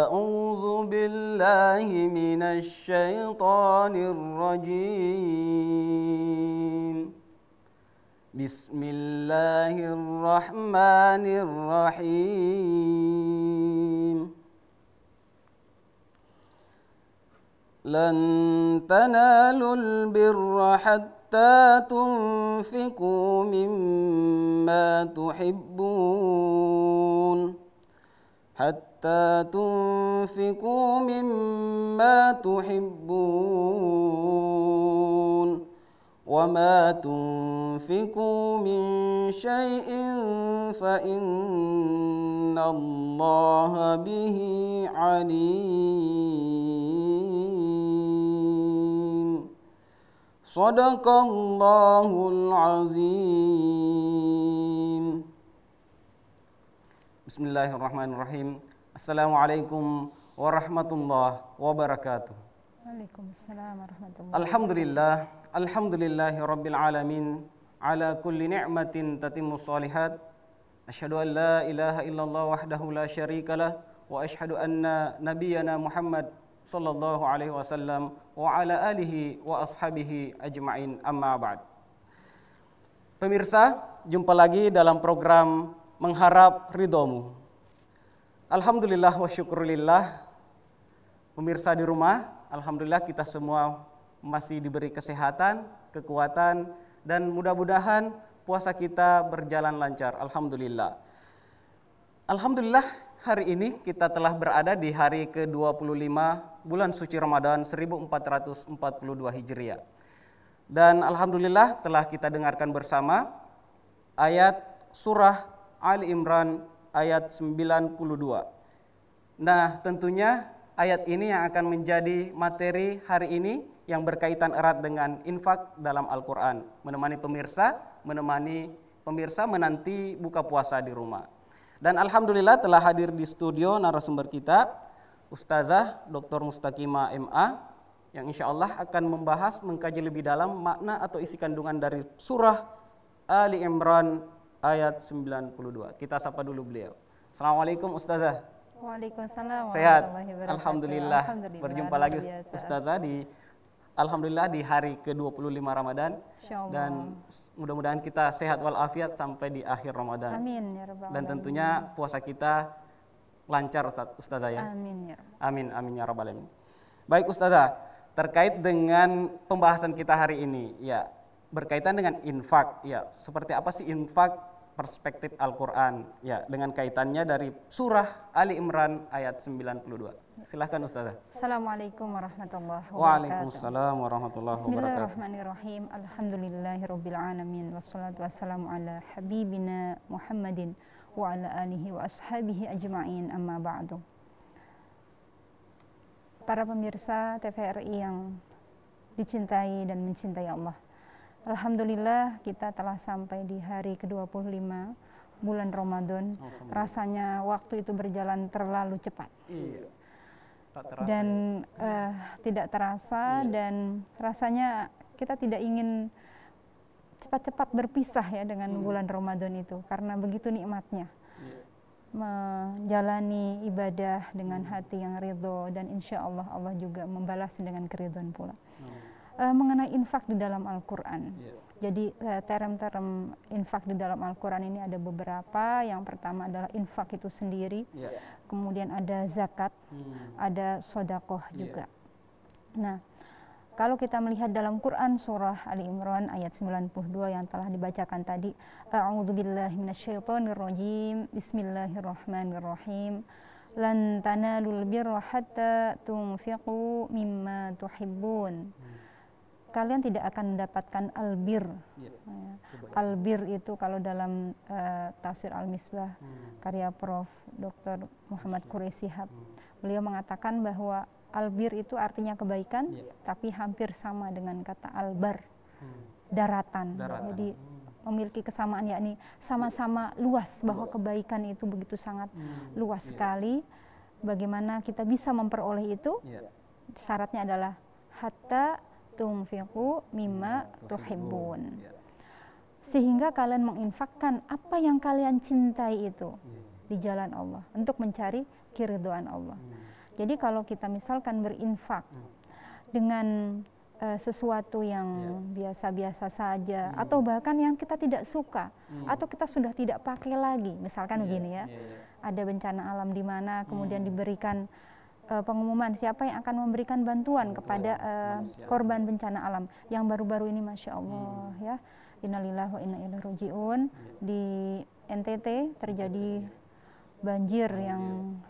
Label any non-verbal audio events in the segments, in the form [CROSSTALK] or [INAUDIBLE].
أعوذ بالله من الشيطان الرجيم بسم الله الرحمن الرحيم لن تنالوا البر حتى تنفقوا مما تحبون حتى حتى تنفقوا مما تحبون وما تنفقوا من شيء فإن الله به عليم صدق الله العظيم بسم الله الرحمن الرحيم Assalamualaikum warahmatullahi wabarakatuh. Waalaikumsalam warahmatullahi Alhamdulillah, alhamdulillahi rabbil alamin ala kulli ni'matin tatimmu salihat. Asyhadu an la ilaha illallah wahdahu la syarikalah wa asyhadu anna nabiyyana Muhammad sallallahu alaihi wasallam wa ala alihi wa ashabihi ajmain amma ba'd. Pemirsa, jumpa lagi dalam program Mengharap Ridhomu. Alhamdulillah wa syukurillah. Pemirsa di rumah, alhamdulillah kita semua masih diberi kesehatan, kekuatan dan mudah-mudahan puasa kita berjalan lancar. Alhamdulillah. Alhamdulillah hari ini kita telah berada di hari ke-25 bulan suci Ramadan 1442 Hijriah. Dan alhamdulillah telah kita dengarkan bersama ayat surah Ali Imran ayat 92. Nah, tentunya ayat ini yang akan menjadi materi hari ini yang berkaitan erat dengan infak dalam Al-Qur'an, menemani pemirsa, menemani pemirsa menanti buka puasa di rumah. Dan alhamdulillah telah hadir di studio narasumber kita Ustazah Dr. Mustaqima MA yang insya Allah akan membahas mengkaji lebih dalam makna atau isi kandungan dari surah Ali Imran ayat 92. Kita sapa dulu beliau. Assalamualaikum Ustazah. Waalaikumsalam. Sehat. Alhamdulillah. Alhamdulillah. Berjumpa lagi Ustazah di Alhamdulillah di hari ke-25 Ramadan dan mudah-mudahan kita sehat walafiat sampai di akhir Ramadan. Amin ya rabbal Dan tentunya puasa kita lancar Ustaz, Ustazah ya. Amin ya. Amin amin ya rabbal alamin. Baik Ustazah, terkait dengan pembahasan kita hari ini ya berkaitan dengan infak ya. Seperti apa sih infak perspektif Al-Quran ya dengan kaitannya dari surah Ali Imran ayat 92 silahkan Ustazah Assalamualaikum warahmatullahi wabarakatuh Waalaikumsalam warahmatullahi wabarakatuh Bismillahirrahmanirrahim Alhamdulillahirrabbilalamin Wassalatu wassalamu ala habibina Muhammadin wa ala alihi wa ashabihi ajma'in amma ba'du Para pemirsa TVRI yang dicintai dan mencintai Allah Alhamdulillah kita telah sampai di hari ke-25 bulan Ramadan. Rasanya waktu itu berjalan terlalu cepat. Iya. dan uh, tidak terasa iya. dan rasanya kita tidak ingin cepat-cepat berpisah ya dengan hmm. bulan Ramadan itu karena begitu nikmatnya. Iya. Menjalani ibadah dengan hmm. hati yang ridho dan insya Allah Allah juga membalas dengan keridhaan pula. Hmm uh, mengenai infak di dalam Al-Quran. Iya. Jadi eh, term-term infak di dalam Al-Quran ini ada beberapa. Yang pertama adalah infak itu sendiri. Yeah. Kemudian ada zakat, hmm. ada sodakoh yeah. juga. Nah, kalau kita melihat dalam Quran surah Ali Imran ayat 92 yang telah dibacakan tadi, a'udzubillahi minasyaitonirrajim. Bismillahirrohmanirrohim. Lan tanalul birra hatta tumfiqu mimma tuhibbun. Hmm kalian tidak akan mendapatkan albir. Iya. Ya. ya, Albir itu kalau dalam uh, tafsir Al-Misbah hmm. karya Prof. Dr. Muhammad kuresihab iya. Sihab, hmm. beliau mengatakan bahwa albir itu artinya kebaikan ya. tapi hampir sama dengan kata albar. Hmm. Daratan. daratan. Jadi hmm. memiliki kesamaan yakni sama-sama iya. luas bahwa luas. kebaikan itu begitu sangat hmm. luas yeah. sekali. Bagaimana kita bisa memperoleh itu? Yeah. Syaratnya adalah hatta tumfiqu mimma tuhibbun. Ya. Sehingga kalian menginfakkan apa yang kalian cintai itu ya. di jalan Allah untuk mencari kiriduan Allah. Ya. Jadi kalau kita misalkan berinfak hmm. dengan uh, sesuatu yang biasa-biasa yeah. saja hmm. atau bahkan yang kita tidak suka hmm. atau kita sudah tidak pakai lagi misalkan yeah. begini ya yeah, ada bencana alam di mana kemudian diberikan uh, pengumuman siapa yang akan memberikan bantuan kepada uh, korban bencana alam yang baru-baru ini masya hmm. Allah hmm. ya innalillahi wa inna ilaihi ya. di NTT terjadi ya. banjir yang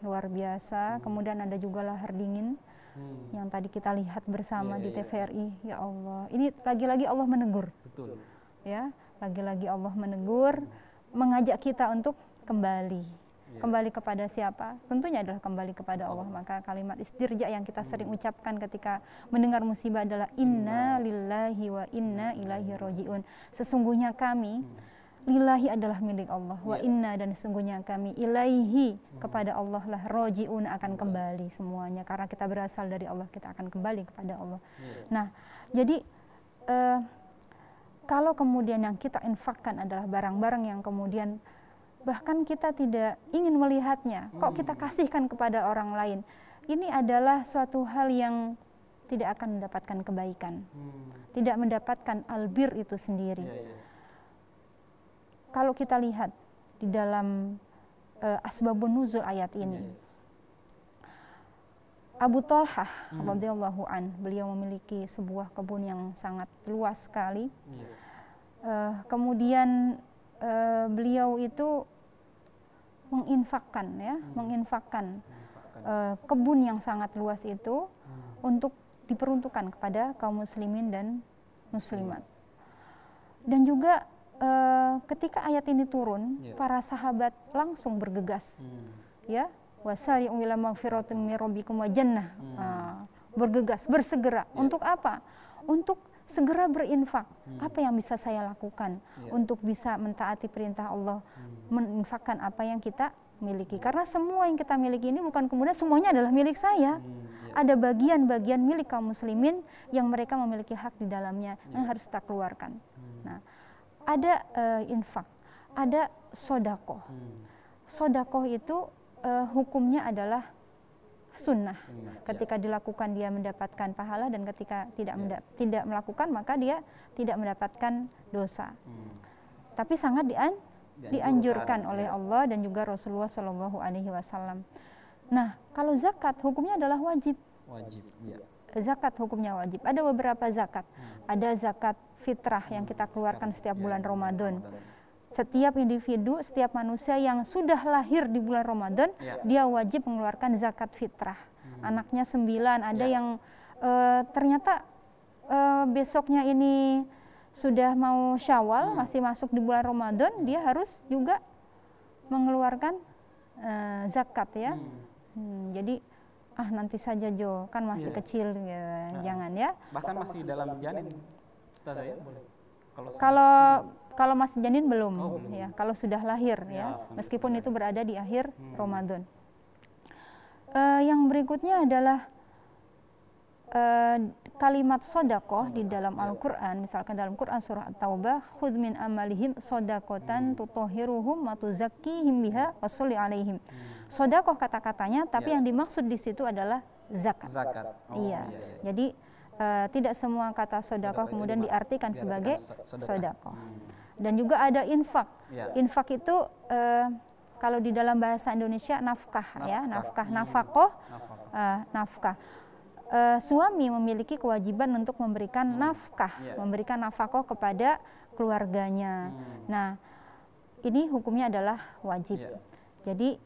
luar biasa hmm. kemudian ada juga lahar dingin hmm. yang tadi kita lihat bersama yeah, di ya, TVRI yeah. ya Allah ini lagi-lagi Allah menegur Betul. ya lagi-lagi Allah menegur hmm. mengajak kita untuk kembali Iya. Kembali kepada siapa? Tentunya adalah kembali kepada Allah. Maka kalimat istirja yang kita sering ucapkan ketika mendengar musibah adalah inna lillahi wa inna ilaihi rojiun. Sesungguhnya kami hmm. lillahi adalah milik Allah wa iya. inna dan sesungguhnya kami ilaihi hmm. kepada Allah lah rojiun akan iya. kembali semuanya karena kita berasal dari Allah kita akan kembali kepada Allah nah jadi uh, kalau kemudian yang kita infakkan adalah barang-barang yang kemudian bahkan kita tidak ingin melihatnya, kok hmm. kita kasihkan kepada orang lain. Ini adalah suatu hal yang tidak akan mendapatkan kebaikan, hmm. tidak mendapatkan albir itu sendiri. Iya, iya. Kalau kita lihat di dalam uh, asbabun nuzul ayat ini, iya, Abu Tolhah hmm. radhiyallahu an, beliau memiliki sebuah kebun yang sangat luas sekali. Uh, kemudian uh, beliau itu menginfakkan ya, hmm. menginfakkan, Uh, kebun yang sangat luas itu hmm. untuk diperuntukkan kepada kaum muslimin dan muslimat. Hmm. Dan juga uh, ketika ayat ini turun, yeah. para sahabat langsung bergegas. Hmm. Ya, wasari ila magfiratin wa jannah. Hmm. Uh, bergegas, bersegera. Yeah. Untuk apa? Untuk segera berinfak. Hmm. Apa yang bisa saya lakukan yeah. untuk bisa mentaati perintah Allah, hmm. meninfakkan apa yang kita miliki. Hmm. Karena semua yang kita miliki ini bukan kemudian semuanya adalah milik saya. Hmm, Yeah. Ada bagian-bagian milik kaum muslimin yang mereka memiliki hak di dalamnya yeah. yang harus kita keluarkan. Hmm. Nah, ada uh, infak, ada sodako Hmm. Sodako itu uh, hukumnya adalah sunnah. Ya. Ketika dilakukan dia mendapatkan pahala dan ketika tidak ya. tidak melakukan maka dia tidak mendapatkan dosa. Hmm. Tapi sangat dian dianjurkan, dianjurkan oleh ya. Allah dan juga Rasulullah Shallallahu Alaihi Wasallam. Nah, kalau zakat hukumnya adalah wajib. Wajib. Ya. Zakat hukumnya wajib. Ada beberapa zakat. Hmm. Ada zakat fitrah yang hmm, kita keluarkan setiap ya. bulan Ramadan. Ramadan setiap individu, setiap manusia yang sudah lahir di bulan Ramadan, yeah. dia wajib mengeluarkan zakat fitrah. Hmm. Anaknya sembilan, ada yeah. yang uh, ternyata uh, besoknya ini sudah mau syawal, hmm. masih masuk di bulan Ramadan, hmm. dia harus juga mengeluarkan uh, zakat ya. Hmm. Hmm, jadi ah nanti saja Jo, kan masih yeah. kecil, ya, nah. jangan ya. Bahkan masih dalam janin, kita saya boleh. kalau kalau masih janin belum, oh, belum. ya. Kalau sudah lahir ya, ya meskipun itu berada di akhir hmm. Ramadan. Uh, yang berikutnya adalah uh, kalimat sodakoh di dalam ya. Al-Quran, misalkan dalam Quran surah taubah khud min amalihim sodakotan hmm. tutohiruhum matuzakihim biha wassuli alaihim. Hmm. Sodakoh kata-katanya, tapi ya. yang dimaksud di situ adalah zakat. Zakat. Iya. Oh, iya. iya, iya. Jadi uh, tidak semua kata sodakoh kemudian diartikan sebagai sodakoh. Hmm dan juga ada infak. Ya. Infak itu eh, kalau di dalam bahasa Indonesia nafkah, nafkah. ya, nafkah, hmm. nafakoh, nafkah. Uh, nafkah. Eh, suami memiliki kewajiban untuk memberikan hmm. nafkah, yeah. memberikan nafkah kepada keluarganya. Hmm. Nah, ini hukumnya adalah wajib. Yeah. Jadi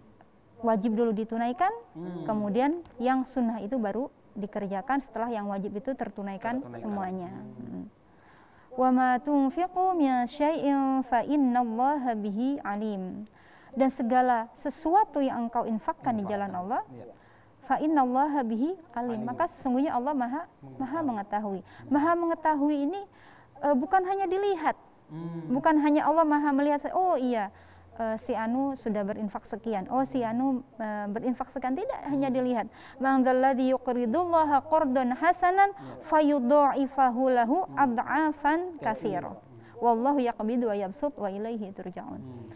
wajib dulu ditunaikan, hmm. kemudian yang sunnah itu baru dikerjakan setelah yang wajib itu tertunaikan, tertunaikan. semuanya. Hmm. hmm. وَمَا تُنْفِقُوا مِنْ شَيْءٍ فَإِنَّ اللَّهَ بِهِ عَلِيمٌ dan segala sesuatu yang engkau infakkan, di jalan Allah فَإِنَّ اللَّهَ بِهِ bihi alim. maka sesungguhnya Allah maha maha mengetahui maha mengetahui ini uh, bukan hanya dilihat hmm. bukan hanya Allah maha melihat oh iya uh, si Anu sudah berinfak sekian. Oh si Anu uh, berinfak sekian tidak hanya dilihat. Man dzalladzi yuqridullaha qardan hasanan fayudha'ifahu lahu ad'afan katsira. Wallahu yaqbidu wa yabsut wa ilaihi turja'un. Hmm.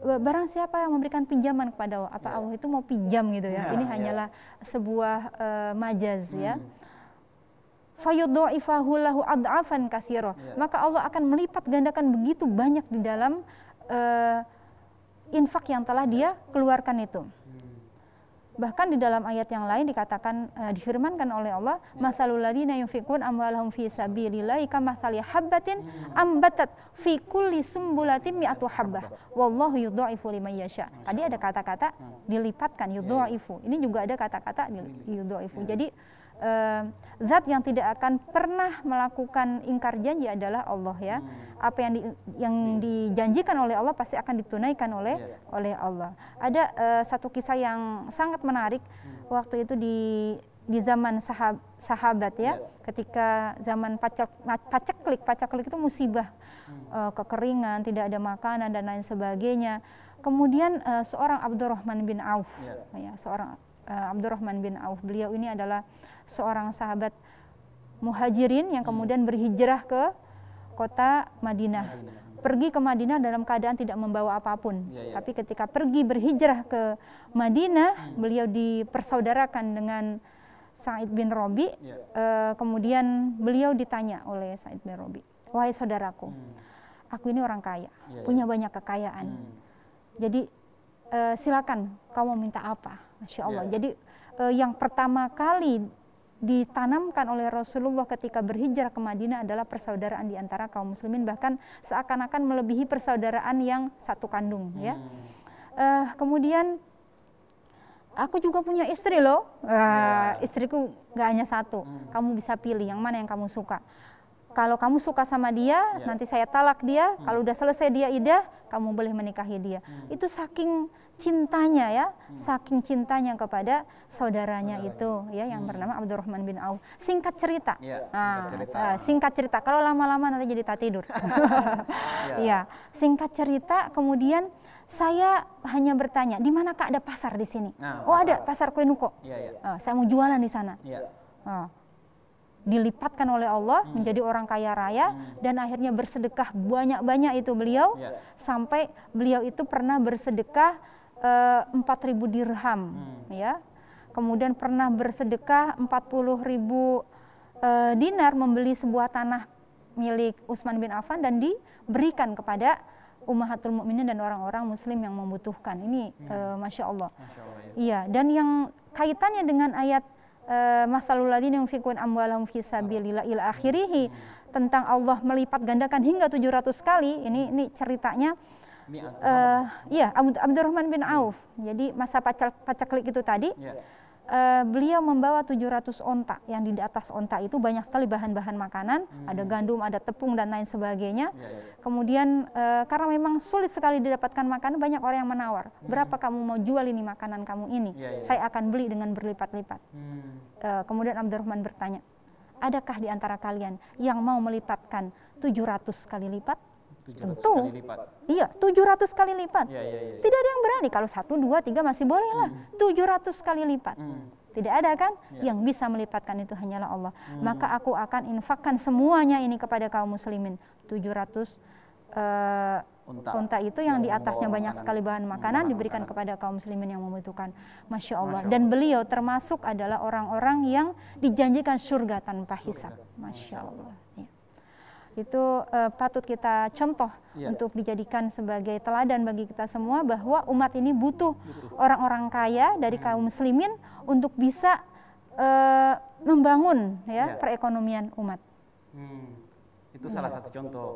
barang siapa yang memberikan pinjaman kepada Allah, apa ya. Allah itu mau pinjam gitu ya. ya Ini ya. hanyalah sebuah uh, majaz hmm. ya. Fayudha'ifahu lahu ad'afan katsira. Maka Allah akan melipat gandakan begitu banyak di dalam uh, infak yang telah dia keluarkan itu. Bahkan di dalam ayat yang lain dikatakan uh, difirmankan oleh Allah, "Masalul ladzina yunfiqun amwalahum fi sabilillahi kamathali habbatin ambatat fi kulli sumbulatin mi'atu habbah wallahu yudha'ifu liman yasha." Tadi ada kata-kata hmm. dilipatkan yudha'ifu. Ini juga ada kata-kata yudha'ifu. Hmm. Jadi Eh, zat yang tidak akan pernah melakukan ingkar janji adalah Allah ya. Hmm. Apa yang di, yang iya. dijanjikan oleh Allah pasti akan ditunaikan oleh iya, iya. oleh Allah. Ada uh, satu kisah yang sangat menarik hmm. waktu itu di di zaman sahab, sahabat ya, ketika zaman pacak pacaklik, klik itu musibah, uh, kekeringan, tidak ada makanan dan lain sebagainya. Kemudian uh, seorang Abdurrahman bin Auf, ya, seorang uh, Abdurrahman bin Auf. Beliau ini adalah seorang sahabat muhajirin yang kemudian berhijrah ke kota Madinah. Pergi ke Madinah dalam keadaan tidak membawa apapun. Ya, ya. Tapi ketika pergi berhijrah ke Madinah, hmm. beliau dipersaudarakan dengan Said bin Robi. Ya. Uh, kemudian beliau ditanya oleh Said bin Robi, wahai saudaraku, hmm. aku ini orang kaya, ya, ya. punya banyak kekayaan. Hmm. Jadi uh, silakan kamu minta apa? Masya Allah. Ya. Jadi uh, yang pertama kali ditanamkan oleh Rasulullah ketika berhijrah ke Madinah adalah persaudaraan di antara kaum muslimin bahkan seakan-akan melebihi persaudaraan yang satu kandung hmm. ya. Uh, kemudian aku juga punya istri loh. yeah. Ya. istriku gak hanya satu. Hmm. Kamu bisa pilih yang mana yang kamu suka kalau kamu suka sama dia, yeah. nanti saya talak dia. Hmm. Kalau udah selesai dia idah, kamu boleh menikahi dia. Hmm. Itu saking cintanya ya, hmm. saking cintanya kepada saudaranya saudaranya. itu ya yang hmm. bernama Abdurrahman bin Auf. Singkat cerita. Ya, nah, singkat cerita. Uh, singkat cerita. Kalau lama-lama nanti jadi tak tidur. [LAUGHS] ya. ya, singkat cerita kemudian saya hanya bertanya, di manakah ada pasar di sini? Nah, oh, pasar. ada pasar kue nuko. Ya, ya. Uh, saya mau jualan di sana. Ya. Uh, dilipatkan oleh Allah hmm. menjadi orang kaya raya hmm. dan akhirnya bersedekah banyak-banyak itu beliau ya. sampai beliau itu pernah bersedekah Eh, empat ribu dirham hmm. ya kemudian pernah bersedekah empat puluh ribu e, dinar membeli sebuah tanah milik Utsman bin Affan dan diberikan kepada Ummahatul Mukminin dan orang-orang Muslim yang membutuhkan ini hmm. e, masya Allah, masya ya. iya dan yang kaitannya dengan ayat yang fikun yunfikun fisa fisabilillah ila akhirih hmm. tentang Allah melipat gandakan hingga ratus kali ini ini ceritanya uh, eh, Abdurrahman iya, bin Auf. Hmm. Jadi masa pacak pacaklik itu tadi yeah. Iya. Iya. uh, beliau membawa 700 onta yang di atas onta itu banyak sekali bahan-bahan makanan, hmm. ada gandum, ada tepung dan lain sebagainya. Yeah, yeah. Kemudian uh, karena memang sulit sekali didapatkan makanan, banyak orang yang menawar, hmm. "Berapa kamu mau jual ini makanan kamu ini? Saya akan beli dengan berlipat-lipat." Hmm. Uh, kemudian Abdurrahman bertanya, "Adakah di antara kalian yang mau melipatkan 700 kali lipat Tentu. Kali lipat. Iya, 700 kali lipat. Ya, ya, ya. Tidak ada yang berani kalau satu, dua, tiga masih boleh lah. Hmm. 700 kali lipat. Hmm. Tidak ada kan? Ya. Yang bisa melipatkan itu hanyalah Allah. Hmm. Maka aku akan infakkan semuanya ini kepada kaum muslimin. 700 uh, eh, unta. unta itu yang, di atasnya banyak makanan. sekali bahan makanan makanan diberikan makanan. kepada kaum muslimin yang membutuhkan. Masya Allah. Masya Allah. Dan beliau termasuk adalah orang-orang yang dijanjikan surga tanpa hisab. Masya Allah itu uh, patut kita contoh yeah. untuk dijadikan sebagai teladan bagi kita semua bahwa umat ini butuh orang-orang kaya dari hmm. kaum muslimin untuk bisa uh, membangun ya yeah. perekonomian umat. Hmm. Itu hmm. salah satu contoh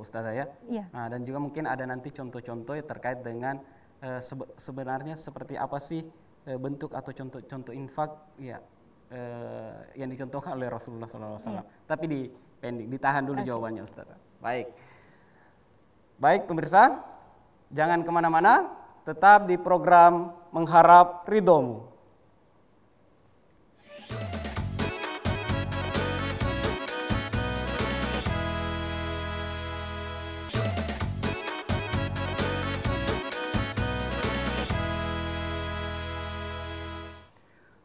Ustazah ya. Yeah. Nah, dan juga mungkin ada nanti contoh-contoh terkait dengan uh, sebe sebenarnya seperti apa sih uh, bentuk atau contoh-contoh infak ya uh, yang dicontohkan oleh Rasulullah SAW. Yeah. Iya. Tapi di pending. Ditahan dulu okay. jawabannya Ustaz. Baik. Baik pemirsa, jangan kemana-mana, tetap di program Mengharap Ridomu.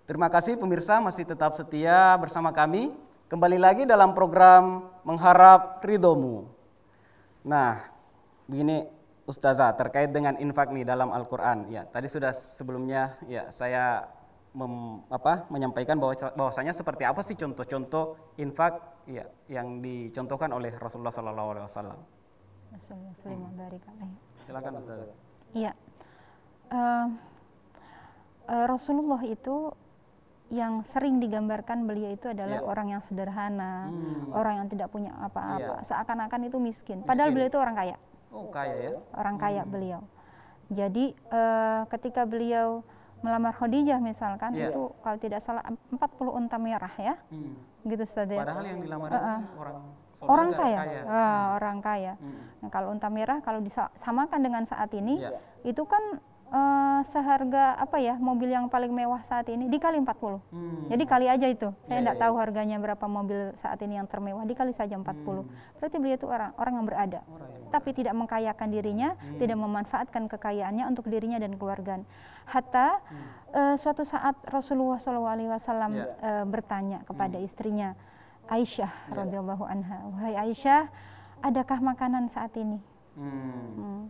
Terima kasih pemirsa masih tetap setia bersama kami Kembali lagi dalam program Mengharap ridomu Nah, begini Ustazah terkait dengan infak nih dalam Al-Qur'an. Ya, tadi sudah sebelumnya ya saya mem, apa, menyampaikan bahwa bahwasanya seperti apa sih contoh-contoh infak ya yang dicontohkan oleh Rasulullah sallallahu alaihi wasallam. Silakan Ustazah. Iya. uh, Rasulullah itu yang sering digambarkan beliau itu adalah yeah. orang yang sederhana, hmm. orang yang tidak punya apa-apa, yeah. seakan-akan itu miskin. miskin. Padahal beliau itu orang kaya. Oh, kaya ya. Orang kaya hmm. beliau. Jadi uh, ketika beliau melamar Khadijah misalkan yeah. itu kalau tidak salah 40 unta merah ya. Hmm. Gitu saja. Ya. Padahal yang dilamar uh, uh, orang orang kaya. kaya. Uh, hmm. orang kaya. Hmm. Nah, kalau unta merah kalau disamakan dengan saat ini yeah. itu kan Eh, seharga apa ya mobil yang paling mewah saat ini dikali 40. Hmm. Jadi kali aja itu. Saya tidak ya, yeah, yeah. tahu ya. harganya berapa mobil saat ini yang termewah dikali saja 40. Hmm. Berarti beliau itu orang orang yang berada. Orang yang tapi tidak mengkayakan dirinya, hmm. tidak memanfaatkan kekayaannya untuk dirinya dan keluarga. Hatta hmm. uh, suatu saat Rasulullah SAW yeah. uh, bertanya kepada hmm. istrinya Aisyah yeah. Ya. radhiyallahu anha, "Wahai Aisyah, adakah makanan saat ini?" Hmm. Hmm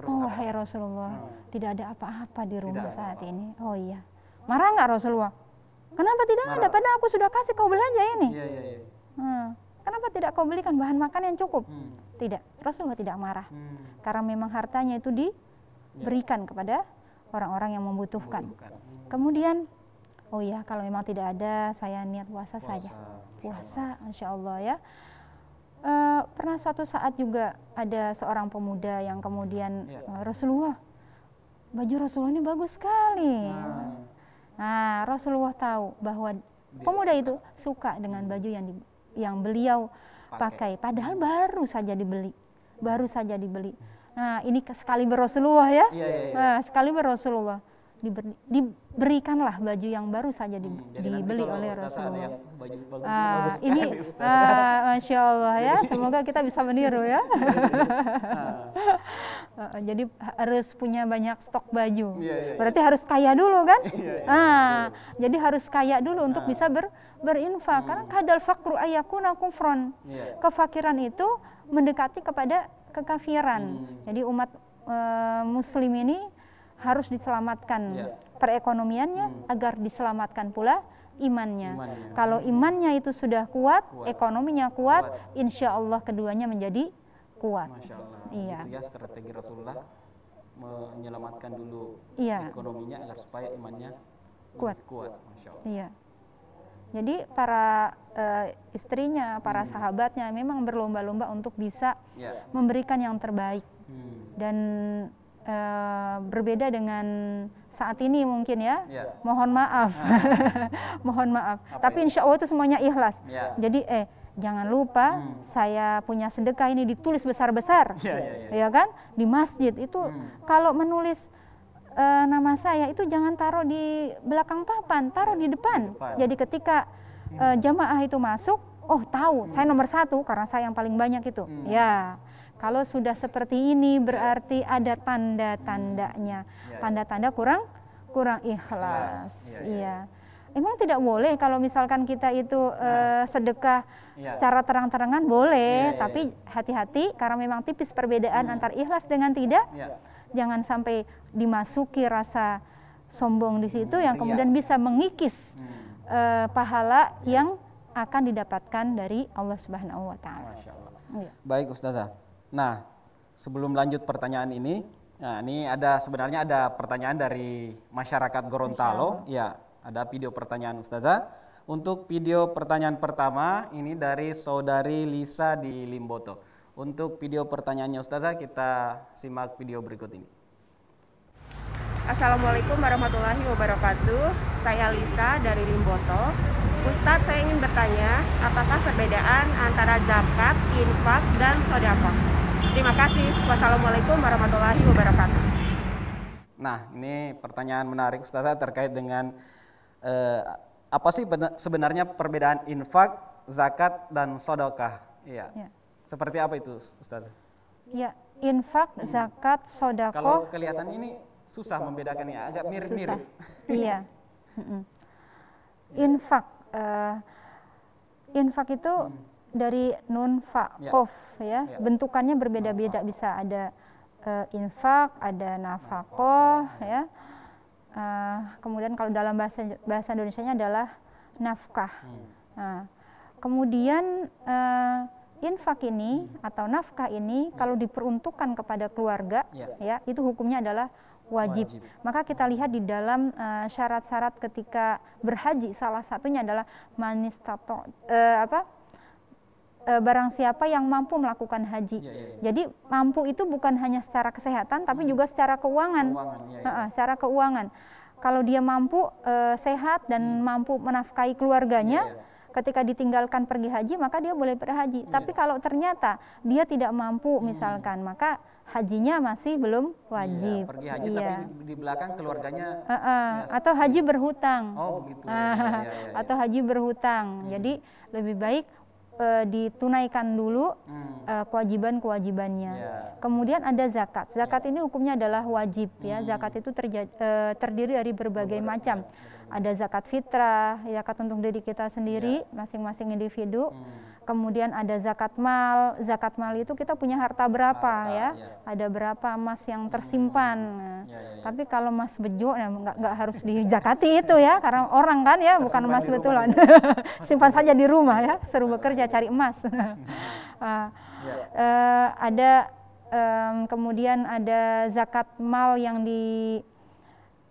Terus oh, wahai Rasulullah, hmm. tidak ada apa-apa di rumah tidak saat apa -apa. ini. Oh iya. Marah nggak Rasulullah? Kenapa tidak Marah. ada? Padahal aku sudah kasih kau belanja ini. Iya, iya, iya. Hmm. Kenapa tidak kau belikan bahan makan yang cukup? Hmm. Tidak. Rasulullah tidak marah. Hmm. Karena memang hartanya itu diberikan ya. kepada orang-orang yang membutuhkan. membutuhkan. Hmm. Kemudian, oh iya kalau memang tidak ada, saya niat puasa, puasa saja. Puasa, insya Allah ya uh, pernah suatu saat juga ada seorang pemuda yang kemudian yeah. Ya. Rasulullah baju Rasulullah ini bagus sekali. Nah, nah Rasulullah tahu bahwa Dia pemuda suka. itu suka dengan hmm. baju yang di, yang beliau pakai. pakai. Padahal hmm. baru saja dibeli, hmm. baru saja dibeli. Nah ini sekali berrasulullah ya, ya, ya, ya. nah sekali berrasulullah diber, diberikanlah baju yang baru saja di, hmm, dibeli oleh Rasulullah. Baju, bagus, ah, ini uh, [LAUGHS] masya Allah ya, semoga kita bisa meniru ya. uh, [LAUGHS] Jadi harus punya banyak stok baju. Yeah, yeah, Berarti harus kaya dulu kan? yeah. jadi harus kaya dulu untuk bisa ber, berinfak. Hmm. Karena kadal fakru front. Yeah. Kefakiran itu mendekati kepada kekafiran. Hmm. Jadi umat uh, Muslim ini harus diselamatkan ya. perekonomiannya hmm. agar diselamatkan pula imannya. imannya. Kalau imannya itu sudah kuat, kuat. ekonominya kuat, kuat, insya Allah keduanya menjadi kuat. Masya Allah. Iya. Itu ya strategi Rasulullah menyelamatkan dulu iya. ekonominya agar supaya imannya kuat. kuat. Masya Allah. Iya. Jadi para uh, istrinya, para hmm. sahabatnya memang berlomba-lomba untuk bisa yeah. memberikan yang terbaik. Hmm. Dan Uh, berbeda dengan saat ini mungkin ya. ya. Mohon maaf, ah. [LAUGHS] mohon maaf. Apa Tapi ya? insya Allah itu semuanya ikhlas. Ya. Jadi eh jangan lupa hmm. saya punya sedekah ini ditulis besar-besar, Ya, ya, ya. ya kan? Di masjid itu hmm. kalau menulis uh, nama saya itu jangan taruh di belakang papan, taruh di depan. depan. Jadi ketika uh, jamaah itu masuk, oh tahu hmm. saya nomor satu karena saya yang paling banyak itu. Hmm. Ya. Kalau sudah seperti ini ya. berarti ada tanda-tandanya. Ya, ya. Tanda-tanda kurang kurang ikhlas. Iya. Emang tidak boleh kalau misalkan kita itu ya. uh, sedekah ya. secara terang-terangan boleh, ya, ya, tapi hati-hati karena memang tipis perbedaan ya. antara ikhlas dengan tidak. Jangan sampai dimasuki rasa sombong di situ ya. yang iya. kemudian bisa mengikis hmm. eh, ya. uh, pahala yang akan didapatkan dari Allah Subhanahu wa taala. Iya. Baik Ustazah. Nah, sebelum lanjut pertanyaan ini, nah ini ada sebenarnya ada pertanyaan dari masyarakat Gorontalo. Masyarakat. Ya, ada video pertanyaan Ustazah. Untuk video pertanyaan pertama ini dari saudari Lisa di Limboto. Untuk video pertanyaannya Ustazah kita simak video berikut ini. Assalamualaikum warahmatullahi wabarakatuh. Saya Lisa dari Limboto. Ustadz, saya ingin bertanya, apakah perbedaan antara zakat, infak, dan sodakoh? Terima kasih. Wassalamualaikum warahmatullahi wabarakatuh. Nah, ini pertanyaan menarik Ustazah terkait dengan eh, apa sih sebenarnya perbedaan infak, zakat, dan sodokah? Iya. Ya. Seperti apa itu Ustazah? Ya, infak, zakat, sodokah. Kalau kelihatan ini susah membedakan ya, agak mirip-mirip. [LAUGHS] iya. Infak. Uh, infak itu... Hmm dari nun fa ya. Ya. ya. Bentukannya berbeda-beda bisa ada uh, infak, ada nafako ya. Uh, kemudian kalau dalam bahasa bahasa Indonesia-nya adalah nafkah. Hmm. Nah, kemudian uh, infak ini hmm. atau nafkah ini hmm. kalau diperuntukkan kepada keluarga ya, ya itu hukumnya adalah wajib. Maka kita hmm. lihat di dalam syarat-syarat uh, ketika berhaji salah satunya adalah manistato uh, apa e, barang siapa yang mampu melakukan haji. Ya, ya, ya. Jadi mampu itu bukan hanya secara kesehatan tapi hmm. juga secara keuangan. keuangan ya, ya. secara keuangan. Kalau dia mampu e, sehat dan hmm. mampu menafkahi keluarganya, ya, ya, ya. ketika ditinggalkan pergi haji maka dia boleh berhaji. Ya. Tapi ya. kalau ternyata dia tidak mampu hmm. misalkan, maka hajinya masih belum iya, wajib. Iya, pergi haji iya. tapi di belakang keluarganya. Uh, uh, ya, atau haji berhutang. Oh begitu. Uh, ya, ya, ya, ya. Atau haji berhutang. Hmm. Jadi lebih baik uh, ditunaikan dulu hmm. uh, kewajiban-kewajibannya. Yeah. Kemudian ada zakat. Zakat yeah. ini hukumnya adalah wajib ya. hmm. ya. Zakat itu terjadi, uh, eh, terdiri dari berbagai Beberapa. macam. Ada zakat fitrah, zakat untuk diri kita sendiri ya. masing-masing yeah. individu. Hmm kemudian ada zakat mal. Zakat mal itu kita punya harta berapa harta, ya? ya, ada berapa emas yang tersimpan. Hmm. ya, ya, ya. Tapi kalau emas bejo, ya, nggak nggak harus dizakati itu ya, karena orang kan ya, bukan emas betulan. [LAUGHS] Simpan saja di rumah ya, seru bekerja cari emas. uh, [LAUGHS] [LAUGHS] uh, ada um, kemudian ada zakat mal yang di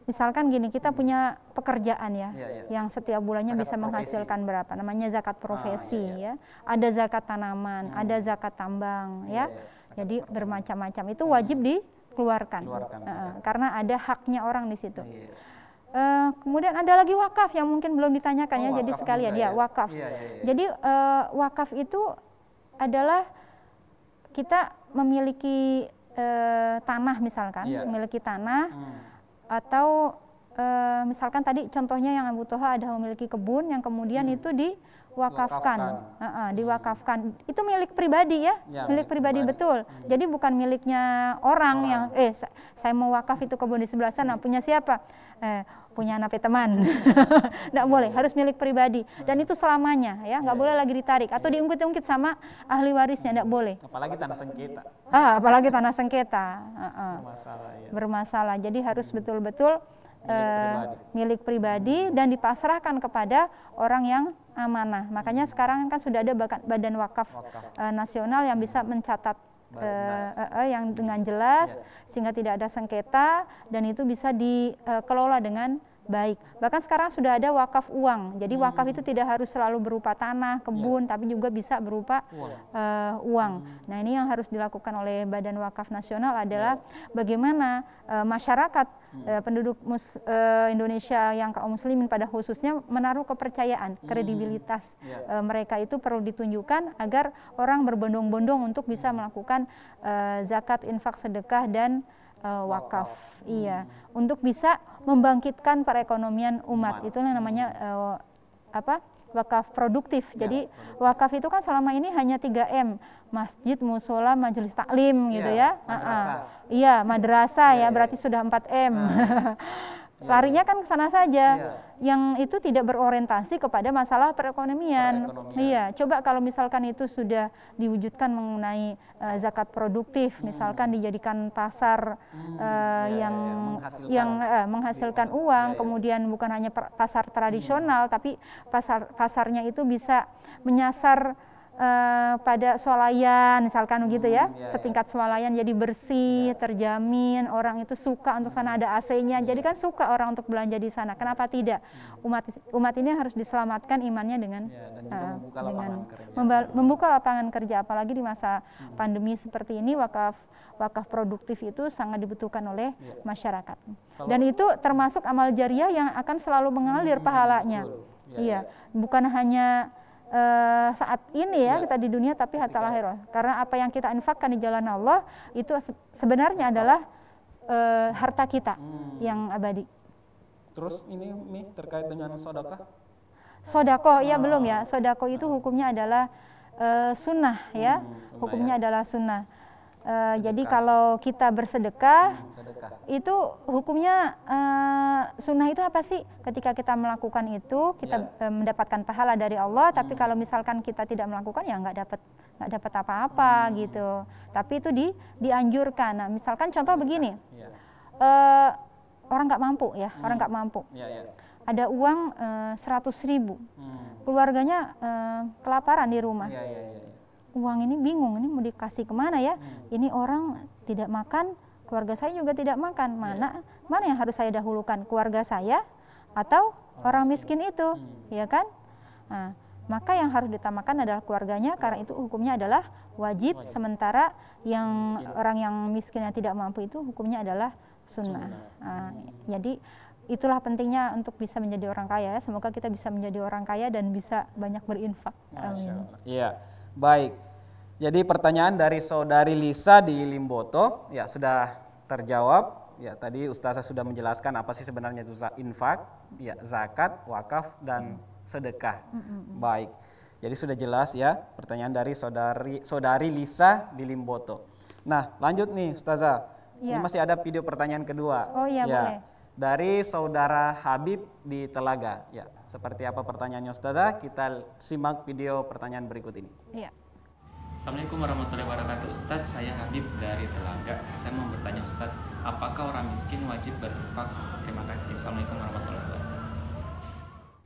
misalkan gini kita hmm. punya pekerjaan ya, ya, ya. yang setiap bulannya zakat bisa profesi. menghasilkan berapa namanya zakat ah, profesi ah, ya, ya. ada zakat tanaman hmm. ada zakat tambang iya, ya, ya. jadi bermacam-macam itu hmm. wajib dikeluarkan Keluarkan, uh, karena ada haknya orang di situ ya. Uh, kemudian ada lagi wakaf yang mungkin belum ditanyakan oh, ya, jadi sekalian ya, ya wakaf. Ya, ya, ya. Jadi uh, wakaf itu adalah kita memiliki uh, tanah misalkan, iya. memiliki tanah, hmm atau e, misalkan tadi contohnya yang Abu Toha ada memiliki kebun yang kemudian hmm. itu diwakafkan, Wakafkan. uh, uh, diwakafkan. Hmm. Itu milik pribadi ya, ya milik, milik pribadi, pribadi. betul. Hmm. Jadi bukan miliknya orang, orang yang eh saya mau wakaf itu kebun di sebelah sana punya siapa? Eh, punya napi teman. Tidak [LAUGHS] boleh, iya. harus milik pribadi. Dan iya. itu selamanya ya, nggak iya, boleh lagi ditarik atau diungkit-ungkit sama ahli warisnya, tidak boleh. Apalagi tanah sengketa. Ah, apalagi tanah sengketa. Bermasalah. Ya. Bermasalah. Jadi harus hmm. betul-betul milik eh, pribadi. milik pribadi hmm. dan dipasrahkan kepada orang yang amanah. Makanya hmm. sekarang kan sudah ada badan wakaf, wakaf. Eh, nasional yang bisa mencatat uh, uh, yang dengan jelas yeah. sehingga tidak ada sengketa dan itu bisa dikelola dengan Baik, bahkan sekarang sudah ada wakaf uang. Jadi hmm. wakaf itu tidak harus selalu berupa tanah, iya. kebun, ya. tapi juga bisa berupa uang. Uh, uang. Hmm. Nah ini yang harus dilakukan oleh Badan Wakaf Nasional adalah ya. bagaimana uh, masyarakat hmm. uh, penduduk mus, uh, Indonesia yang kaum muslimin pada khususnya menaruh kepercayaan, hmm. kredibilitas ya. uh, mereka itu perlu ditunjukkan agar orang berbondong-bondong untuk bisa hmm. melakukan uh, zakat, infak, sedekah dan uh, wakaf, wow. Hmm. iya, untuk bisa membangkitkan perekonomian umat. itu yang namanya uh, apa? Wakaf produktif. Ya, Jadi produktif. wakaf itu kan selama ini hanya 3M, masjid, musola, majelis taklim gitu iya, ya. Madrasah. Uh Iya, madrasah ya, ya, berarti iya. sudah 4M. Hmm. Nah. [LAUGHS] larinya kan ke sana saja. Yeah. Yang itu tidak berorientasi kepada masalah perekonomian. Iya, coba kalau misalkan itu sudah diwujudkan mengenai uh, zakat produktif, hmm. misalkan dijadikan pasar hmm. uh, eh, yeah, iya, yang yeah, yang menghasilkan, uh, menghasilkan gitu. uang, yeah, yeah, kemudian bukan hanya pasar hmm. tradisional hmm. tapi pasar pasarnya itu bisa menyasar Eh, pada swalayan misalkan hmm, gitu ya, ya setingkat ya. swalayan jadi bersih ya. terjamin orang itu suka untuk sana ada AC-nya iya. jadi kan suka orang untuk belanja di sana kenapa tidak hmm. umat umat ini harus diselamatkan imannya dengan uh, membuka dengan lapangan membuka lapangan kerja apalagi di masa hmm. pandemi seperti ini wakaf wakaf produktif itu sangat dibutuhkan oleh ya. masyarakat. Kalau Dan itu termasuk amal jariah yang akan selalu mengalir hmm, pahalanya. Ya, iya, ya. bukan hanya uh, saat ini ya, ya kita di dunia tapi hatta lahir Karena apa yang kita infakkan di jalan Allah itu sebenarnya adalah uh, harta kita hmm. yang abadi. Terus ini Mi terkait dengan sodakah? Sodako, iya, ah. ya belum ya. Sodako itu ah. hukumnya adalah uh, sunnah ya. Hmm, hukumnya ya. adalah sunnah Uh, jadi kalau kita bersedekah, hmm, sedekah. itu hukumnya uh, sunnah itu apa sih? Ketika kita melakukan itu, kita yeah. Ya. mendapatkan pahala dari Allah. Hmm. Tapi kalau misalkan kita tidak melakukan, ya nggak dapat nggak dapat apa-apa hmm. gitu. Tapi itu di dianjurkan. Nah, misalkan contoh sedekah. begini, yeah. Ya. uh, orang nggak mampu ya, hmm. orang nggak mampu. Yeah, yeah. Ada uang eh, seratus uh, ribu, hmm. keluarganya uh, kelaparan di rumah. Yeah, yeah, yeah. Ya uang ini bingung ini mau dikasih kemana ya hmm. ini orang tidak makan keluarga saya juga tidak makan iya. mana yeah. mana yang harus saya dahulukan keluarga saya atau orang miskin itu hmm. ya kan nah, maka yang harus ditamakan adalah keluarganya karena itu hukumnya adalah wajib sementara yang miskin. orang yang miskin yang tidak mampu itu hukumnya adalah sunnah. sunnah. Nah, hmm. jadi itulah pentingnya untuk bisa menjadi orang kaya. Ya. Semoga kita bisa menjadi orang kaya dan bisa banyak berinfak. Iya, baik. Jadi pertanyaan dari saudari Lisa di Limboto ya sudah terjawab. Ya tadi Ustazah sudah menjelaskan apa sih sebenarnya itu infak, ya zakat, wakaf dan sedekah. Baik. Jadi sudah jelas ya pertanyaan dari saudari saudari Lisa di Limboto. Nah, lanjut nih Ustazah. Ya. Ini masih ada video pertanyaan kedua. Oh iya ya. boleh. Dari saudara Habib di Telaga. Ya, seperti apa pertanyaannya Ustazah? Kita simak video pertanyaan berikut ini. Iya. Assalamualaikum warahmatullahi wabarakatuh Ustadz, saya Habib dari Telaga Saya mau bertanya Ustadz, apakah orang miskin wajib berinfak? Terima kasih Assalamualaikum warahmatullahi wabarakatuh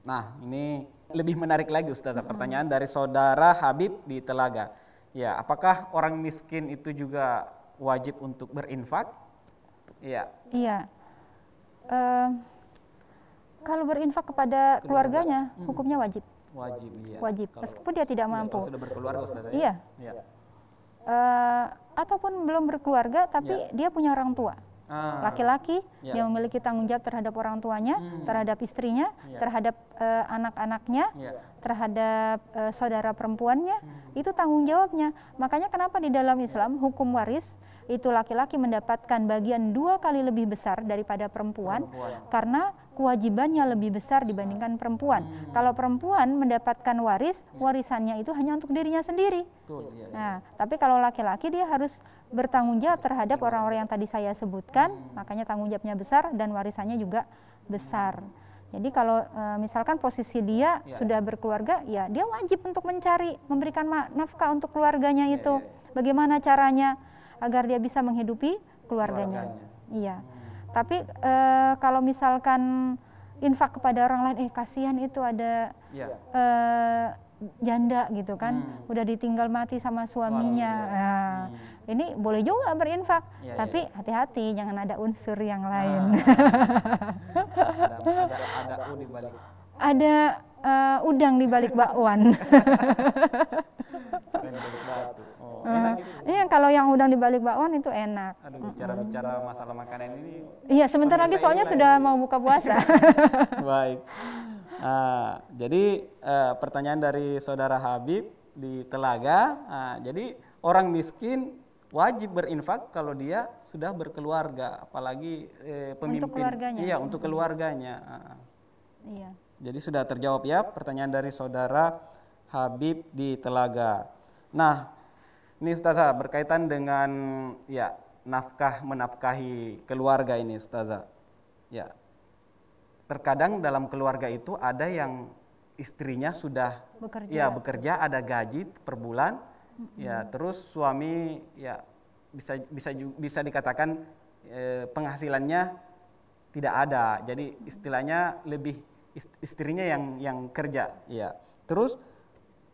Nah, ini lebih menarik lagi Ustadz Pertanyaan dari saudara Habib di Telaga Ya, apakah orang miskin itu juga wajib untuk berinfak? Ya. Iya Iya uh, Kalau berinfak kepada keluarganya, hmm. hukumnya wajib Wajib, iya. Wajib, kalau, meskipun dia tidak iya, mampu. sudah berkeluarga Ustaz. Ya? Iya. iya. Uh, ataupun belum berkeluarga tapi iya. dia punya orang tua. Ah. Laki-laki ah. Iya. yeah. dia memiliki tanggung jawab terhadap orang tuanya, hmm. terhadap istrinya, yeah. terhadap uh, anak-anaknya, yeah. terhadap uh, saudara perempuannya, hmm. itu tanggung jawabnya. Makanya kenapa di dalam Islam hukum waris itu laki-laki mendapatkan bagian dua kali lebih besar daripada perempuan, perempuan. karena kewajibannya lebih besar dibandingkan perempuan. Hmm. Kalau perempuan mendapatkan waris, warisannya itu hanya untuk dirinya sendiri. Iya. Nah, tapi kalau laki-laki dia harus bertanggung jawab terhadap orang-orang yang tadi saya sebutkan, hmm. makanya tanggung jawabnya besar dan warisannya juga besar. Jadi kalau eh, misalkan posisi dia ya. sudah berkeluarga, ya dia wajib untuk mencari, memberikan nafkah untuk keluarganya ya, itu. ya, ya. Bagaimana caranya agar dia bisa menghidupi keluarganya? keluarganya. Iya. Hmm. Tapi e, kalau misalkan infak kepada orang lain, eh kasihan itu ada yeah. Iya. e, janda gitu kan, hmm. udah ditinggal mati sama suaminya. ya. nah, hmm. Ini boleh juga berinfak, ya, tapi iya. hati-hati ya. jangan ada unsur yang nah, lain. ada, ada, ada, ada uh, udang di balik bakwan enak eh, gitu. Iya, kalau yang udang dibalik bakwan itu enak. Aduh, bicara-bicara masalah makanan ini. Iya, sebentar lagi soalnya sudah mau buka puasa. [LAUGHS] Baik. Uh, jadi uh, pertanyaan dari saudara Habib di Telaga. Uh, jadi orang miskin wajib berinfak kalau dia sudah berkeluarga, apalagi eh, pemimpin. Untuk keluarganya. Iya, untuk keluarganya. Uh, iya. Jadi sudah terjawab ya pertanyaan dari saudara Habib di Telaga. Nah, ini Ustazah berkaitan dengan ya nafkah menafkahi keluarga ini Ustazah. Ya. Terkadang dalam keluarga itu ada yang istrinya sudah bekerja. ya bekerja ada gaji per bulan. Mm -hmm. Ya, terus suami ya bisa bisa bisa dikatakan eh, penghasilannya tidak ada. Jadi istilahnya lebih istrinya yang yang kerja, ya. Terus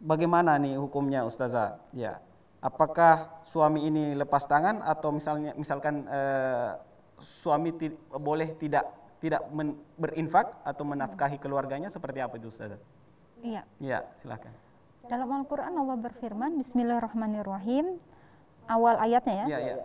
bagaimana nih hukumnya Ustazah? Ya apakah suami ini lepas tangan atau misalnya misalkan eh, suami ti boleh tidak tidak men berinfak atau menafkahi keluarganya seperti apa itu Ustaz? Iya. Iya, silakan. Dalam Al-Qur'an Allah berfirman Bismillahirrahmanirrahim awal ayatnya ya. Iya, iya.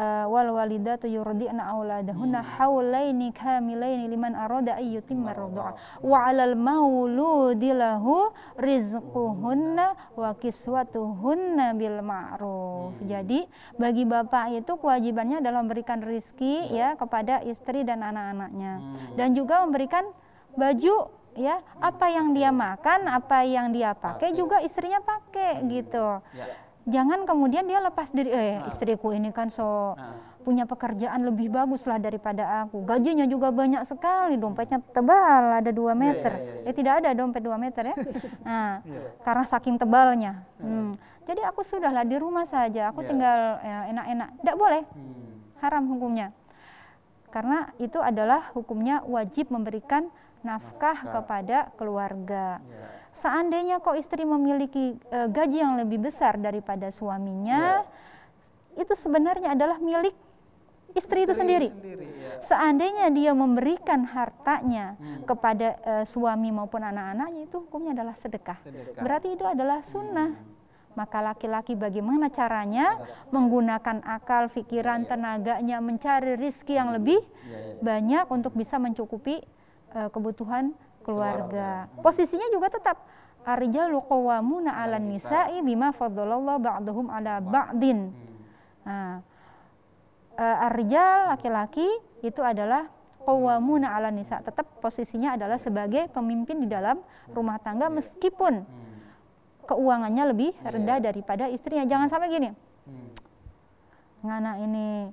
Eh, wal walidatu yurdi'na auladahunna hmm. haulaini kamilaini liman arada ay yutimma ar wa 'alal mauludi lahu rizquhunna wa kiswatuhunna bil ma'ruf. Hmm. Jadi bagi bapak itu kewajibannya adalah memberikan rizki iya. ya kepada istri dan anak-anaknya hmm. dan juga memberikan baju ya apa yang dia iya. makan apa yang dia pakai juga istrinya pakai hmm. gitu ya jangan kemudian dia lepas dari eh ah. istriku ini kan so nah. punya pekerjaan lebih bagus lah daripada aku gajinya juga banyak sekali dompetnya tebal ada dua iya, meter ya, ya, ya, ya. eh tidak ada dompet dua meter ya [LAUGHS] nah ya. karena saking tebalnya iya. hmm. jadi aku sudahlah di rumah saja aku iya. ya. tinggal enak-enak tidak boleh hmm. haram hukumnya karena itu adalah hukumnya wajib memberikan nafkah, nafkah. kepada keluarga. Ya seandainya kok istri memiliki e, gaji yang lebih besar daripada suaminya, yeah. itu sebenarnya adalah milik istri, istri itu sendiri. sendiri yeah. Seandainya dia memberikan hartanya hmm. kepada e, suami maupun anak-anaknya, itu hukumnya adalah sedekah. sedekah. Berarti itu adalah sunnah. Hmm. Maka laki-laki bagaimana caranya menggunakan akal, ya, ya. pikiran, tenaganya mencari rizki yang lebih ya, banyak untuk bisa mencukupi eh, kebutuhan Gitu keluarga. Hmm. Posisinya juga tetap arijalu qawwamuna 'alan nisa'i bima faddalallahu ba'dhum 'ala ba'din. Hmm. Nah, e, arjal laki-laki itu adalah qawwamuna 'alan nisa. Tetap posisinya adalah sebagai pemimpin di dalam rumah tangga iya. meskipun hmm. keuangannya lebih iya. rendah daripada istrinya. Jangan sampai gini. Ngana ini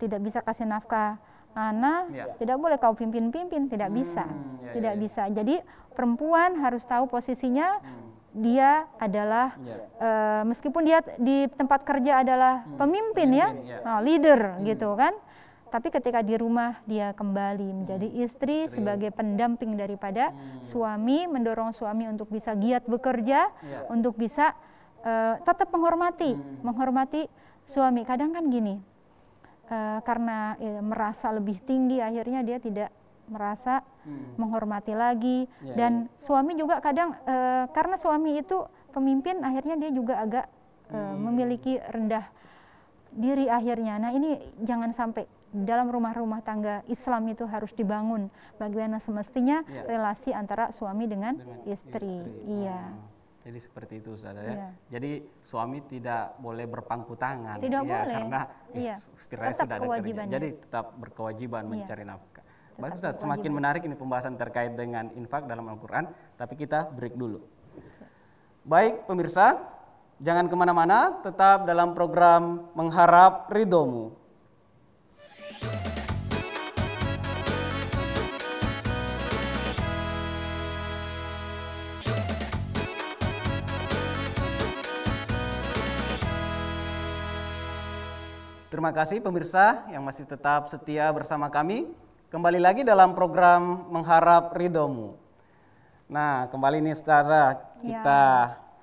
tidak bisa kasih nafkah Ana ya. tidak boleh kau pimpin-pimpin, tidak hmm, bisa, ya, ya, ya. tidak ya, bisa. Jadi perempuan harus tahu posisinya. Hmm. Dia adalah ya. uh, meskipun dia di tempat kerja adalah hmm. pemimpin, ya, ya. Nah, leader hmm. gitu kan. Tapi ketika di rumah dia kembali hmm. menjadi hmm. istri, istri sebagai pendamping daripada hmm. suami, mendorong suami untuk bisa giat bekerja, ya. untuk bisa uh, tetap menghormati, hmm. menghormati suami. Kadang kan gini, Eh, karena ya, merasa lebih tinggi akhirnya dia tidak merasa hmm. menghormati lagi yeah, ya. dan yeah. suami juga kadang uh, karena suami itu pemimpin akhirnya dia juga agak eh, hmm. memiliki rendah diri akhirnya. Nah ini jangan sampai dalam rumah-rumah tangga Islam itu harus dibangun bagaimana semestinya yeah. relasi antara suami dengan, dengan istri. istri. Iya. Hmm. Jadi seperti itu Ustaz ya. ya. Jadi suami tidak boleh berpangku tangan. Tidak ya, boleh. Karena iya. ya, istilahnya sudah ada kerja. Jadi tetap berkewajiban ya. mencari nafkah. Bagus, Ustaz, semakin menarik ini pembahasan terkait dengan infak dalam Al-Quran. Tapi kita break dulu. Baik pemirsa, jangan kemana-mana. Tetap dalam program Mengharap ridomu. Terima kasih pemirsa yang masih tetap setia bersama kami. Kembali lagi dalam program Mengharap Ridomu. Nah, kembali nih staza ya. kita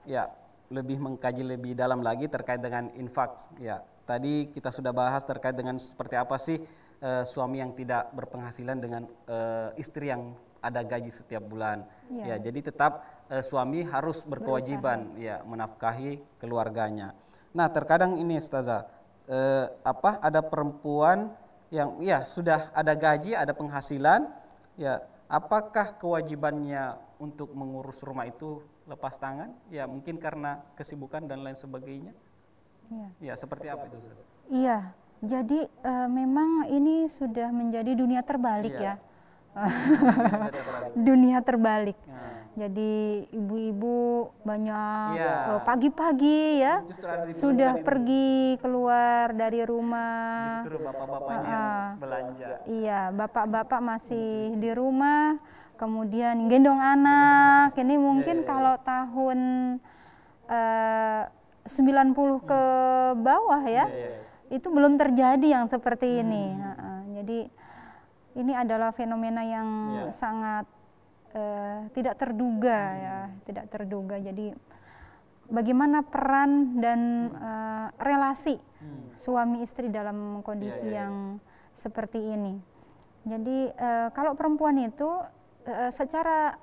ya. ya lebih mengkaji lebih dalam lagi terkait dengan infak. Ya, tadi kita sudah bahas terkait dengan seperti apa sih uh, suami yang tidak berpenghasilan dengan uh, istri yang ada gaji setiap bulan. Ya, ya jadi tetap uh, suami harus berkewajiban Berusaha. ya menafkahi keluarganya. Nah, terkadang ini Ustazah eh, apa ada perempuan yang ya sudah ada gaji, ada penghasilan, ya apakah kewajibannya untuk mengurus rumah itu lepas tangan? Ya mungkin karena kesibukan dan lain sebagainya. ya, Ya seperti apa itu? Iya. Jadi e, memang ini sudah menjadi dunia terbalik iya. ya. [LAUGHS] dunia terbalik. Nah jadi ibu-ibu banyak iya. eh, pagi-pagi ya, ya sudah pergi keluar dari rumah. bapak-bapaknya uh, belanja. Iya, bapak-bapak masih di rumah, kemudian gendong anak. Ini iya, mungkin yeah, yeah, kalau tahun eh, uh, 90 ke hmm. bawah ya, yeah, yeah. Iya. itu belum terjadi yang seperti hmm. ini. Uh, uh, jadi ini adalah fenomena yang yeah. sangat Eh, tidak terduga hmm. ya, tidak terduga. Jadi bagaimana peran dan uh, relasi hmm. suami istri dalam kondisi ya, ya. yang seperti ini. Jadi uh, kalau perempuan itu uh, secara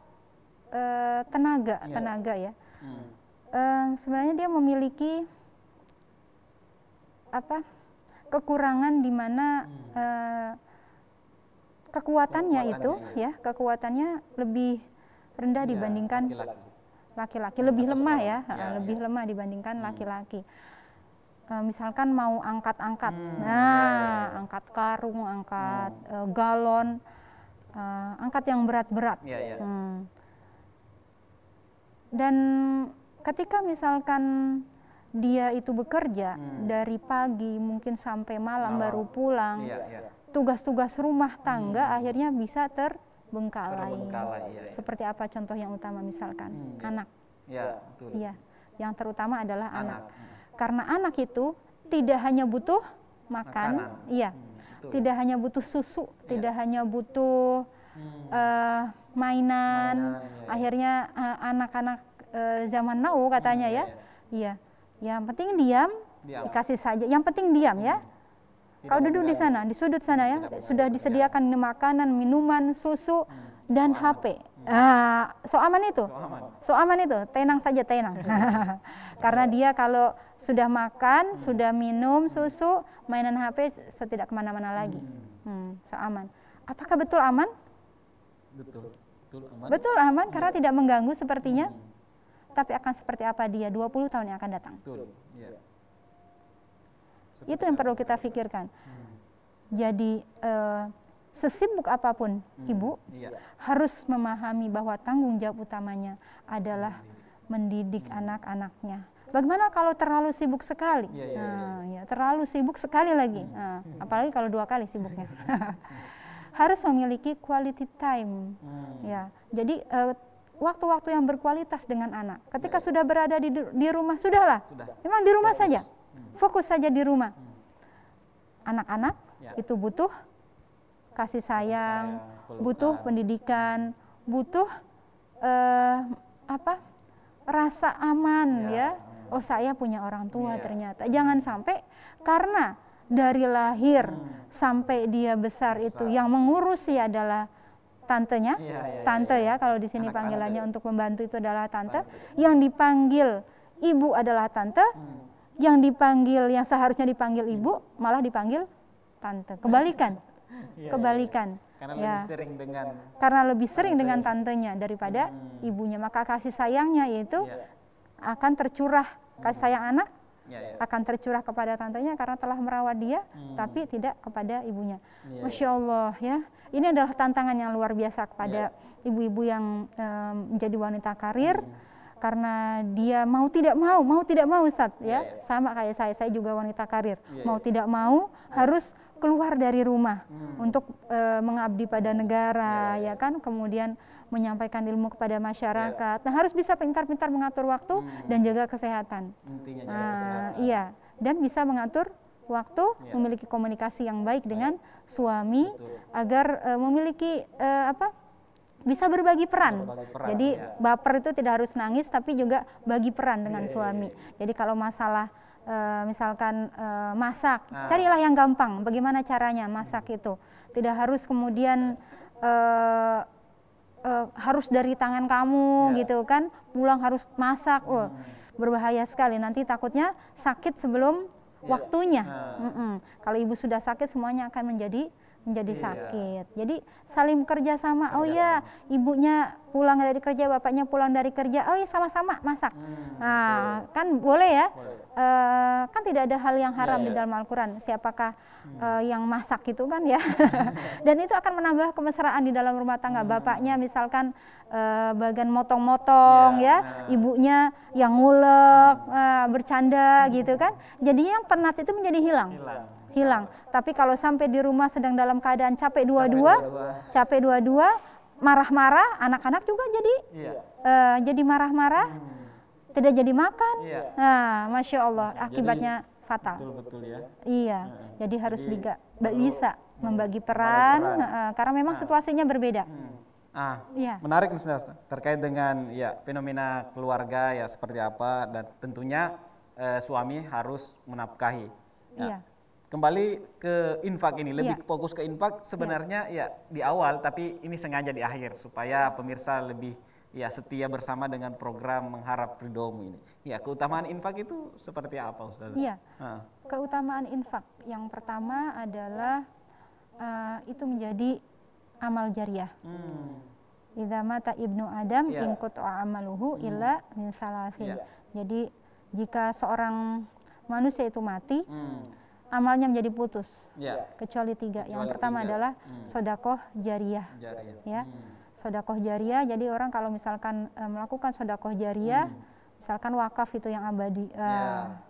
uh, tenaga, ya. tenaga ya. Hmm. Uh, sebenarnya dia memiliki apa? kekurangan di mana hmm. uh, kekuatannya itu ya. ya kekuatannya lebih rendah ya, dibandingkan laki-laki ya, iya, iya. lebih lemah ya, ya lebih ya. lemah dibandingkan hmm. laki-laki hmm. uh, misalkan mau angkat-angkat hmm. nah iya, angkat karung angkat hmm. uh, galon uh, angkat yang berat-berat ya, ya. Hmm. dan ketika misalkan dia itu bekerja hmm. dari pagi mungkin sampai malam, malam. baru pulang ya, ya tugas-tugas rumah hmm. tangga hmm. akhirnya bisa terbengkalai. terbengkalai ya, ya. Seperti apa contoh yang utama misalkan hmm. Iya. anak. Ya, Iya. Yang terutama adalah anak. anak. Karena anak itu tidak hanya butuh makan, iya. Hmm, tidak hanya butuh susu, ya. tidak hanya butuh hmm. uh, mainan. mainan ya, Akhirnya eh, anak-anak uh, zaman now katanya hmm, iya, ya. Iya. Ya, yang penting diam, diam. dikasih saja. Yang penting diam ya. hmm. ya Kau duduk di sana, di sudut sana ya, sudah ya. disediakan makanan, minuman, susu hmm. dan HP. Ah, so aman itu. So aman. itu, tenang saja tenang. [LAUGHS] Karena iya. dia kalau sudah makan, hmm. sudah minum hmm. susu, mainan HP so tidak kemana-mana lagi. Hmm. so aman. Apakah betul aman? Betul. Betul aman. Betul aman karena iya. tidak mengganggu sepertinya. Hmm. Tapi akan seperti apa dia 20 tahun yang akan datang? Betul. Seperti itu yang perlu kita pikirkan. Hmm. Jadi eh, sesibuk apapun hmm. ibu iya. harus memahami bahwa tanggung jawab utamanya adalah mendidik hmm. anak-anaknya. Bagaimana kalau terlalu sibuk sekali? Ya, ya, nah, ya. ya terlalu sibuk sekali lagi. Hmm. Nah, apalagi kalau dua kali sibuknya. [LAUGHS] [LAUGHS] harus memiliki quality time. Hmm. Ya. Jadi eh, waktu-waktu yang berkualitas dengan anak. Ketika ya. sudah berada di, di rumah, sudahlah. Sudah. Memang di rumah Terus. saja. Fokus saja di rumah. Anak-anak ya. itu butuh kasih sayang, kasih sayang butuh pendidikan, butuh uh, apa? rasa aman ya. ya. aman. Oh, saya punya orang tua ya. ternyata. Jangan sampai karena dari lahir hmm. sampai dia besar, besar itu yang mengurusi adalah tantenya, ya, ya, tante ya, ya kalau di sini panggilannya untuk membantu itu adalah tante. tante. Yang dipanggil ibu adalah tante, hmm yang dipanggil yang seharusnya dipanggil ibu iya. malah dipanggil tante. Kebalikan. [LAUGHS] Iya, Kebalikan. Iya, karena ya. lebih sering dengan karena lebih sering tante. dengan tantenya daripada hmm. ibunya. Maka kasih sayangnya yaitu ya. akan tercurah kasih sayang hmm. anak ya, ya. akan tercurah kepada tantenya karena telah merawat dia hmm. tapi tidak kepada ibunya. Ya, Masya Allah ya. Ini adalah tantangan yang luar biasa kepada ibu-ibu ya. yang um, menjadi wanita karir. Hmm karena dia mau tidak mau, mau tidak mau Ustaz iya, ya. Yeah, yeah. Sama kayak saya, saya juga wanita karir. Yeah, mau iya. tidak mau harus keluar dari rumah hmm. untuk e, mengabdi pada iya, negara ya kan, kemudian menyampaikan ilmu kepada masyarakat. Nah, harus bisa pintar-pintar mengatur waktu hmm. dan jaga kesehatan. Intinya jaga kesehatan. Ah, iya, dan bisa mengatur waktu, memiliki komunikasi yang baik dengan suami Betul. agar uh, memiliki uh, apa? bisa berbagi peran. Berbagi peran Jadi ya. baper itu tidak harus nangis tapi juga bagi peran dengan yeah, iya, suami. Yeah. Jadi kalau masalah e, misalkan e, masak, nah. carilah yang gampang. Bagaimana caranya masak itu? Tidak harus kemudian e, e, harus dari tangan kamu yeah. gitu kan pulang harus masak oh, berbahaya sekali nanti takutnya sakit sebelum yeah. waktunya nah. mm -mm. kalau ibu sudah sakit semuanya akan menjadi menjadi iya. sakit. Jadi saling kerja sama. oh iya ibunya pulang dari kerja, bapaknya pulang dari kerja. Oh iya sama-sama masak. Hmm, nah, betul. kan boleh ya. Boleh. Uh, kan tidak ada hal yang iya, haram ya, ya. di iya. dalam Al-Qur'an. Siapakah hmm. uh, yang masak itu kan ya. [LAUGHS] [LAUGHS] Dan itu akan menambah kemesraan di dalam rumah tangga. Hmm. Bapaknya misalkan uh, bagian motong-motong iya, ya, ya. ibunya yang ngulek, hmm. bercanda hmm. gitu kan. Jadi yang penat itu menjadi hilang. hilang hilang. Tapi kalau sampai di rumah sedang dalam keadaan capek dua-dua, capek dua-dua, marah-marah, anak-anak juga jadi iya. uh, jadi marah-marah, hmm. tidak jadi makan. Iya. Nah, masya Allah, akibatnya jadi, fatal. Betul betul ya. Iya, nah, jadi harus jadi, biga, bisa hmm, membagi peran, peran. Uh, karena memang nah. situasinya berbeda. Hmm. Ah, ya. menarik Ustaz terkait dengan ya fenomena keluarga ya seperti apa dan tentunya eh, suami harus menafkahi. Ya. Iya kembali ke infak ini lebih yeah. fokus ke infak sebenarnya ya. ya di awal tapi ini sengaja di akhir supaya pemirsa lebih ya setia bersama dengan program mengharap freedom ini. Ya keutamaan infak itu seperti apa ustadz Iya. Nah. Keutamaan infak yang pertama adalah uh, itu menjadi amal jariah. Hmm. Idza mata ibnu Adam yeah. ingkut amaluhu hmm. illa min salasin. Yeah. Jadi jika seorang manusia itu mati, hmm amalnya menjadi putus ya. ya. kecuali tiga kecuali yang pertama tiga. adalah hmm. sodakoh jariah, jariah. ya hmm. sodakoh jariah jadi orang kalau misalkan e, melakukan sodakoh jariah hmm. misalkan wakaf itu yang abadi e, ya.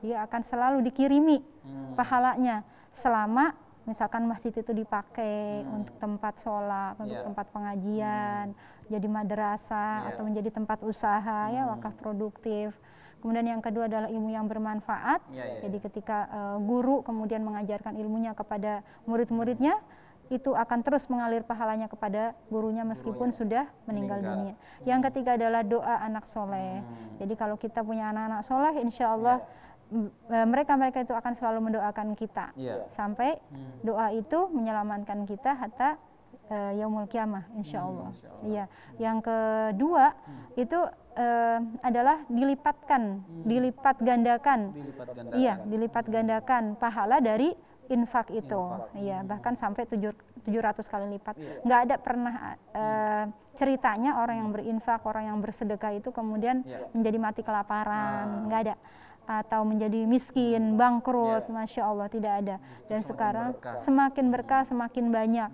dia akan selalu dikirimi hmm. pahalanya selama misalkan masjid itu dipakai hmm. untuk tempat sholat untuk ya. tempat pengajian hmm. jadi madrasah ya. atau menjadi tempat usaha ya, hmm. ya wakaf produktif Kemudian yang kedua adalah ilmu yang bermanfaat. Ya, ya, ya. Jadi ketika uh, guru kemudian mengajarkan ilmunya kepada murid-muridnya, itu akan terus mengalir pahalanya kepada gurunya meskipun gurunya. sudah meninggal, meninggal dunia. Yang ketiga adalah doa anak soleh. Hmm. Jadi kalau kita punya anak-anak soleh, insya Allah ya. Eh, mereka-mereka ya. itu akan selalu mendoakan kita Ya. sampai hmm. doa itu menyelamatkan kita hatta uh, yaumul kiamah, insya hmm, Allah. Hmm, insya Allah. Iya. Yang kedua hmm. itu Eh, adalah dilipatkan, hmm. dilipat gandakan. Iya, dilipat gandakan pahala dari infak itu. Iya, hmm. bahkan sampai tujuh ratus kali lipat. Enggak iya. Nggak ada pernah uh, ceritanya orang yang hmm. berinfak, orang yang bersedekah itu kemudian iya. menjadi mati kelaparan. Ah. Nggak ada atau menjadi miskin, bangkrut, iya. masya Allah tidak ada. Dan sekarang semakin berkah, semakin banyak.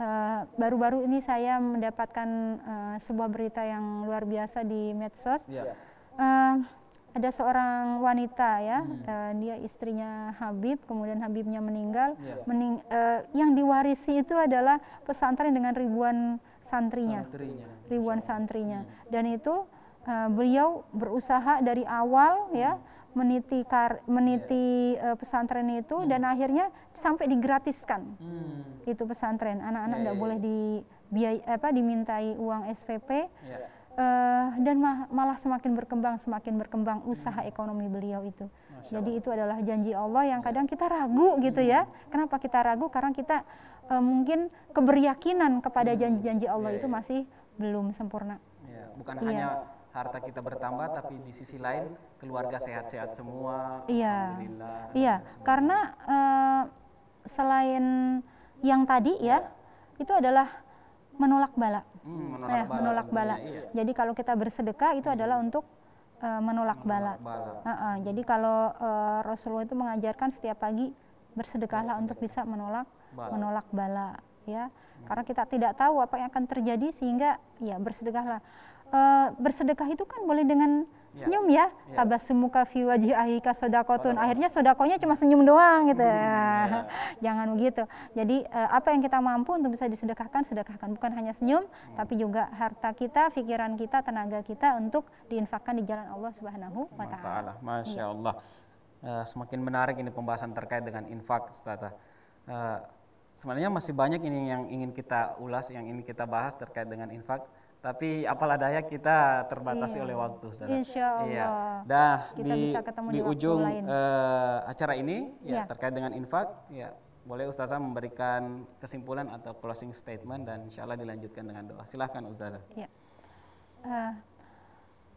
Eh, baru-baru uh, ini saya mendapatkan uh, sebuah berita yang luar biasa di medsos. Yeah. Iya. Uh, ada seorang wanita ya, hmm. uh, dia istrinya Habib, kemudian Habibnya meninggal. Yeah. Mening, uh, yang diwarisi itu adalah pesantren dengan ribuan santrinya, santrinya. ribuan santrinya. Hmm. Dan itu uh, beliau berusaha dari awal ya, hmm. ya meniti kar, meniti yeah. Iya. uh, pesantren itu hmm. dan akhirnya sampai digratiskan hmm. itu pesantren anak-anak tidak iya, yeah, boleh iya. dibiay apa dimintai uang SPP yeah. uh, dan ma malah semakin berkembang semakin berkembang hmm. usaha hmm. ekonomi beliau itu Masya jadi itu adalah janji Allah yang kadang kita ragu hmm. gitu ya hmm. kenapa kita ragu karena kita uh, mungkin keberyakinan kepada hmm. janji-janji Allah yeah, itu masih belum sempurna yeah. bukan yeah. hanya harta kita bertambah tapi di sisi lain keluarga sehat-sehat semua. Iya. Alhamdulillah. Iya, karena uh, selain yang tadi ya, iya. itu adalah menolak bala. Hmm, iya, menolak eh, bala. Menolak bala. Iya, iya. Jadi kalau kita bersedekah itu hmm. adalah untuk uh, menolak, menolak bala. bala. Uh -uh. Jadi kalau uh, Rasulullah itu mengajarkan setiap pagi bersedekahlah Bersedekah. untuk bisa menolak bala. menolak bala ya. Hmm. Karena kita tidak tahu apa yang akan terjadi sehingga ya bersedekahlah uh, bersedekah itu kan boleh dengan iya. senyum ya. ya. semuka fi wajih ahika sodakotun. Akhirnya sodakonya cuma senyum doang gitu. ya. [LAUGHS] Jangan begitu. Jadi eh, apa yang kita mampu untuk bisa disedekahkan, sedekahkan. Bukan hanya senyum, iya. tapi juga harta kita, pikiran kita, tenaga kita untuk diinfakkan di jalan Allah Subhanahu wa taala. Masya Allah. Iya. Eh, semakin menarik ini pembahasan terkait dengan infak, sebenarnya masih banyak ini yang ingin kita ulas, yang ingin kita bahas terkait dengan infak tapi apalah daya kita terbatasi iya. oleh waktu. Insya iya. Allah. Iya. Dah kita di bisa ketemu di, di ujung Uh, acara ini ya, iya. terkait dengan infak ya boleh Ustazah memberikan kesimpulan atau closing statement dan insya Allah dilanjutkan dengan doa. Silahkan Ustazah. Iya. Uh,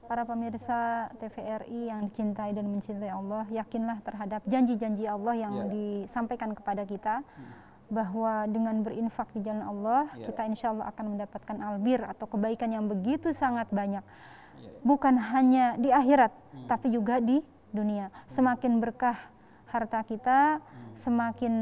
para pemirsa TVRI yang dicintai dan mencintai Allah, yakinlah terhadap janji-janji Allah yang yeah. disampaikan kepada kita. Hmm bahwa dengan berinfak di jalan Allah yeah. kita insya Allah akan mendapatkan albir atau kebaikan yang begitu sangat banyak yeah. Iya. bukan hanya di akhirat hmm. tapi juga di dunia hmm. semakin berkah harta kita hmm. semakin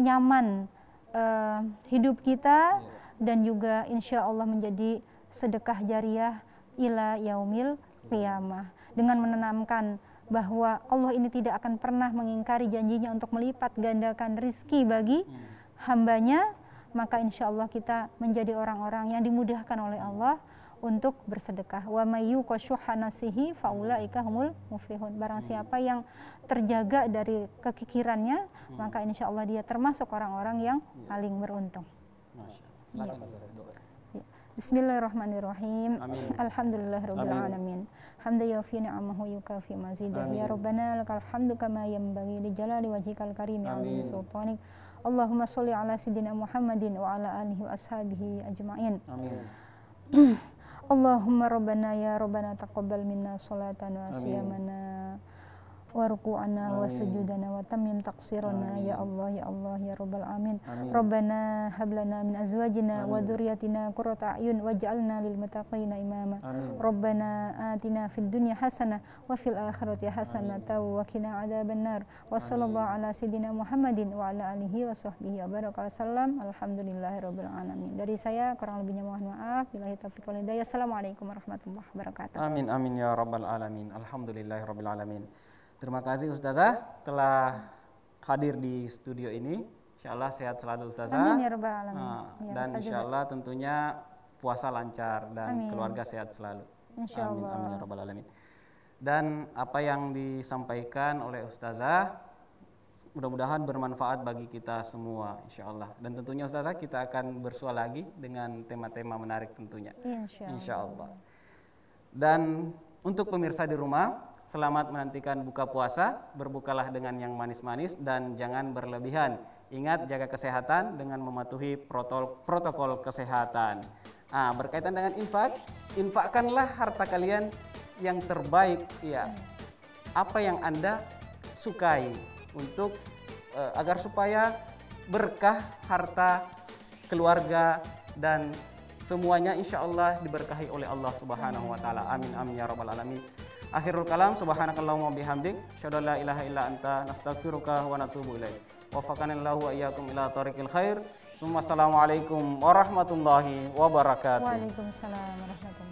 nyaman uh, hidup kita yeah. dan juga insya Allah menjadi sedekah jariah ila yaumil iya. qiyamah dengan menanamkan bahwa Allah ini tidak akan pernah mengingkari janjinya untuk melipat gandakan rizki bagi hmm. hambanya, maka insya Allah kita menjadi orang-orang yang dimudahkan oleh Allah untuk bersedekah. Wa mayu nafsihi faula humul muflihun. Barang hmm. siapa yang terjaga dari kekikirannya, hmm. maka insya Allah dia termasuk orang-orang yang ya. paling beruntung. Ya. Bismillahirrahmanirrahim. Amin hamda yafi ni'amahu yukafi mazidah ya rabbana lakal hamdu kama yanbaghi li jalali wajhikal karim ya azim sultanik Allahumma sholli ala sayidina Muhammadin wa ala alihi wa ashabihi ajma'in amin [CLEARS THROAT] Allahumma rabbana ya rabbana taqabbal minna salatan wa siyamana warku'ana wa sujudana wa tamim taqsirana ya Allah ya Allah ya Rabbal amin. amin Rabbana hablana min azwajina wa dhurriyyatina qurrata a'yun waj'alna lil muttaqina imama Rabbana atina fid dunya hasanah wa fil akhirati wa wa sallallahu ala Muhammadin wa ala alihi wa sahbihi wa alhamdulillahi rabbil alamin dari saya kurang lebihnya mohon maaf billahi taufiq wal hidayah assalamualaikum warahmatullahi wabarakatuh amin amin ya rabbal alamin alhamdulillahi rabbil alamin Terima kasih Ustazah telah hadir di studio ini. Insya Allah sehat selalu Ustazah. Amin ya Rabbal Alamin. Nah, ya, dan insya Allah tentunya puasa lancar dan amin. keluarga sehat selalu. Insya amin, Allah. Amin ya Rabbal Alamin. Dan apa yang disampaikan oleh Ustazah mudah-mudahan bermanfaat bagi kita semua insya Allah. Dan tentunya Ustazah kita akan bersua lagi dengan tema-tema menarik tentunya. Insya, insya Allah. Dan untuk pemirsa di rumah, Selamat menantikan buka puasa, berbukalah dengan yang manis-manis dan jangan berlebihan. Ingat jaga kesehatan dengan mematuhi protokol, protokol kesehatan. Nah, berkaitan dengan infak, infakkanlah harta kalian yang terbaik, ya. Apa yang Anda sukai untuk eh, agar supaya berkah harta keluarga dan semuanya insya Allah diberkahi oleh Allah Subhanahu wa taala. Amin amin ya rabbal alamin. Akhirul kalam subhanakallahumma bihamdik syada la ilaha illa anta nastaghfiruka wa natubu ilaik. Wafakanillahu wa iyyakum ila tariqil khair. Assalamualaikum warahmatullahi wabarakatuh. Waalaikumsalam warahmatullahi wabarakatuh.